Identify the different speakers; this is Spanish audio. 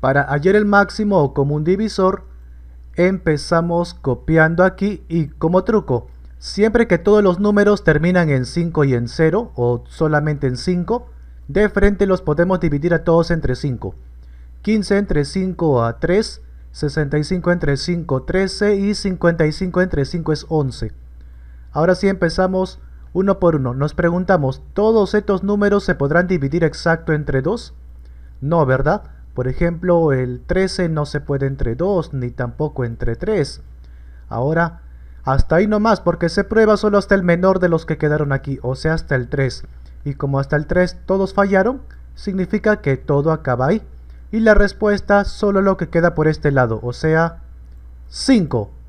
Speaker 1: Para hallar el máximo o común divisor, empezamos copiando aquí y como truco, siempre que todos los números terminan en 5 y en 0 o solamente en 5, de frente los podemos dividir a todos entre 5. 15 entre 5 a 3, 65 entre 5 13 y 55 entre 5 es 11. Ahora sí empezamos uno por uno. Nos preguntamos, ¿todos estos números se podrán dividir exacto entre 2? No, ¿verdad? Por ejemplo, el 13 no se puede entre 2 ni tampoco entre 3. Ahora, hasta ahí nomás, porque se prueba solo hasta el menor de los que quedaron aquí, o sea, hasta el 3. Y como hasta el 3 todos fallaron, significa que todo acaba ahí. Y la respuesta solo lo que queda por este lado, o sea, 5.